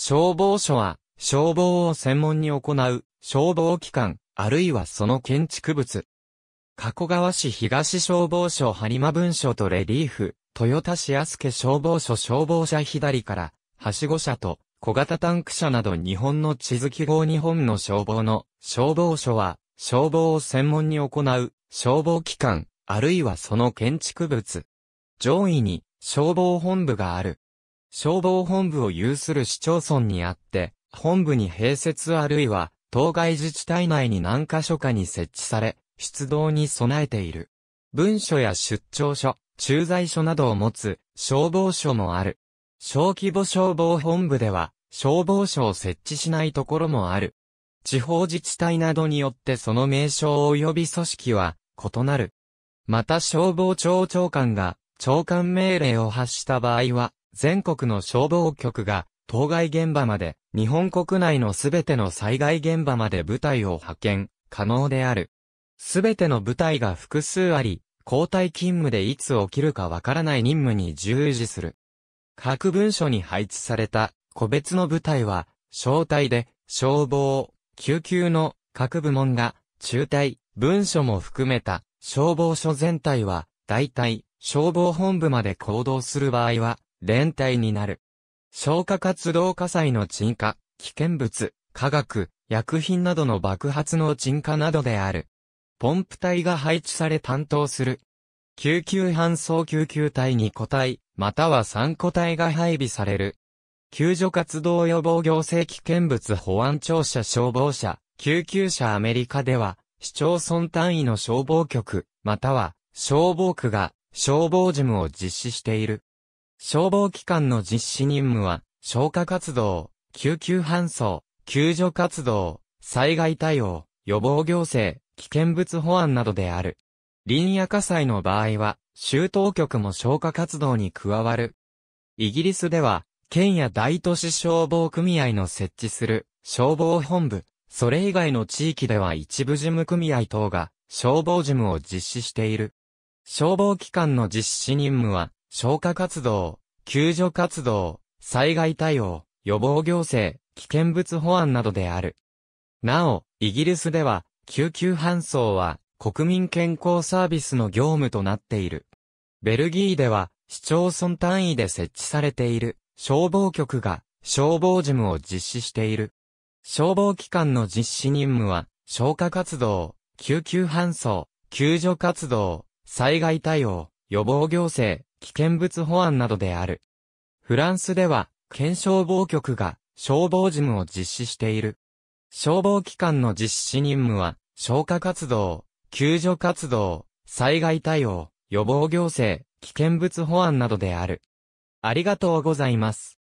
消防署は、消防を専門に行う、消防機関、あるいはその建築物。加古川市東消防署播磨文書とレリーフ、豊田市安家消防署消防車左から、はしご車と小型タンク車など日本の地図記号日本の消防の消防署は、消防を専門に行う消防機関、あるいはその建築物。上位に消防本部がある。消防本部を有する市町村にあって、本部に併設あるいは、当該自治体内に何箇所かに設置され、出動に備えている。文書や出張所、駐在所などを持つ消防署もある。小規模消防本部では、消防署を設置しないところもある。地方自治体などによってその名称及び組織は異なる。また消防庁長官が長官命令を発した場合は、全国の消防局が、当該現場まで、日本国内のすべての災害現場まで部隊を派遣、可能である。すべての部隊が複数あり、交代勤務でいつ起きるかわからない任務に従事する。各文書に配置された個別の部隊は、小隊で消防、救急の各部門が中隊、文書も含めた消防署全体は、大体消防本部まで行動する場合は、連帯になる。消火活動火災の鎮火、危険物、化学、薬品などの爆発の鎮火などである。ポンプ隊が配置され担当する。救急搬送救急隊2個体、または3個体が配備される。救助活動予防行政危険物保安庁舎消防車、救急車アメリカでは、市町村単位の消防局、または消防区が消防事務を実施している。消防機関の実施任務は、消火活動、救急搬送、救助活動、災害対応、予防行政、危険物保安などである。林野火災の場合は、州当局も消火活動に加わる。イギリスでは、県や大都市消防組合の設置する消防本部、それ以外の地域では一部事務組合等が消防事務を実施している。消防機関の実施任務は、消火活動、救助活動、災害対応、予防行政、危険物保安などである。なお、イギリスでは、救急搬送は国民健康サービスの業務となっている。ベルギーでは、市町村単位で設置されている消防局が消防事務を実施している。消防機関の実施任務は、消火活動、救急搬送、救助活動、災害対応、予防行政、危険物保安などである。フランスでは、県消防局が消防事務を実施している。消防機関の実施任務は、消火活動、救助活動、災害対応、予防行政、危険物保安などである。ありがとうございます。